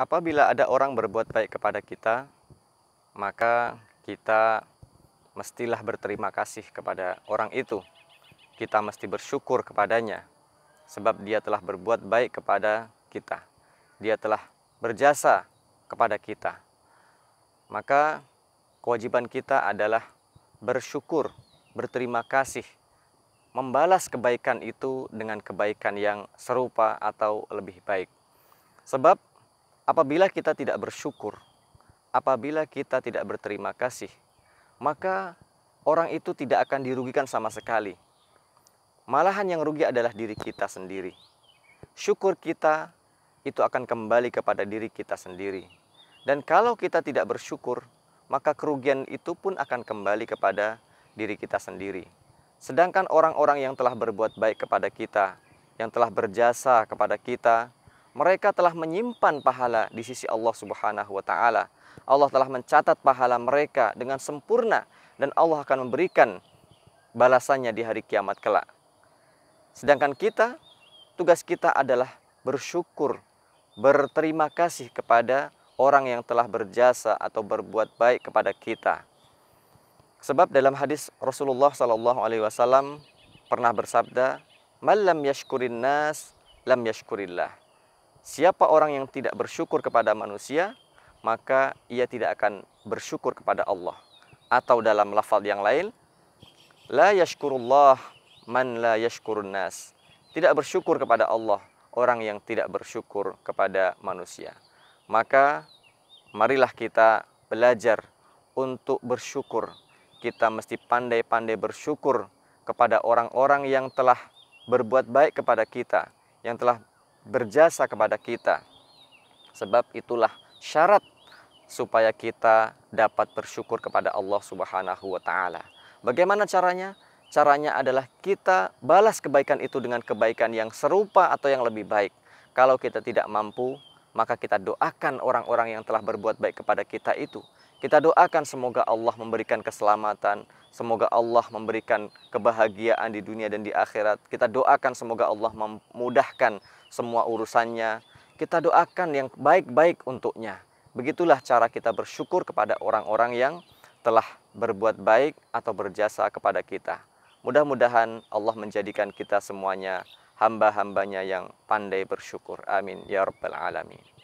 apabila ada orang berbuat baik kepada kita, maka kita mestilah berterima kasih kepada orang itu. Kita mesti bersyukur kepadanya, sebab dia telah berbuat baik kepada kita. Dia telah berjasa kepada kita. Maka kewajiban kita adalah bersyukur, berterima kasih, membalas kebaikan itu dengan kebaikan yang serupa atau lebih baik. Sebab Apabila kita tidak bersyukur, apabila kita tidak berterima kasih, maka orang itu tidak akan dirugikan sama sekali. Malahan yang rugi adalah diri kita sendiri. Syukur kita itu akan kembali kepada diri kita sendiri. Dan kalau kita tidak bersyukur, maka kerugian itu pun akan kembali kepada diri kita sendiri. Sedangkan orang-orang yang telah berbuat baik kepada kita, yang telah berjasa kepada kita, mereka telah menyimpan pahala di sisi Allah Subhanahu wa taala. Allah telah mencatat pahala mereka dengan sempurna dan Allah akan memberikan balasannya di hari kiamat kelak. Sedangkan kita, tugas kita adalah bersyukur, berterima kasih kepada orang yang telah berjasa atau berbuat baik kepada kita. Sebab dalam hadis Rasulullah Sallallahu Alaihi Wasallam pernah bersabda, "Malam yashkurin nas, lam yashkurillah." Siapa orang yang tidak bersyukur kepada manusia, maka ia tidak akan bersyukur kepada Allah. Atau dalam lafal yang lain, La yashkurullah man la yashkurun nas. Tidak bersyukur kepada Allah orang yang tidak bersyukur kepada manusia. Maka marilah kita belajar untuk bersyukur. Kita mesti pandai-pandai bersyukur kepada orang-orang yang telah berbuat baik kepada kita, yang telah berjasa kepada kita. Sebab itulah syarat supaya kita dapat bersyukur kepada Allah Subhanahu wa taala. Bagaimana caranya? Caranya adalah kita balas kebaikan itu dengan kebaikan yang serupa atau yang lebih baik. Kalau kita tidak mampu, maka kita doakan orang-orang yang telah berbuat baik kepada kita itu. Kita doakan semoga Allah memberikan keselamatan, Semoga Allah memberikan kebahagiaan di dunia dan di akhirat. Kita doakan semoga Allah memudahkan semua urusannya. Kita doakan yang baik-baik untuknya. Begitulah cara kita bersyukur kepada orang-orang yang telah berbuat baik atau berjasa kepada kita. Mudah-mudahan Allah menjadikan kita semuanya hamba-hambanya yang pandai bersyukur. Amin. Ya Rabbal Alamin.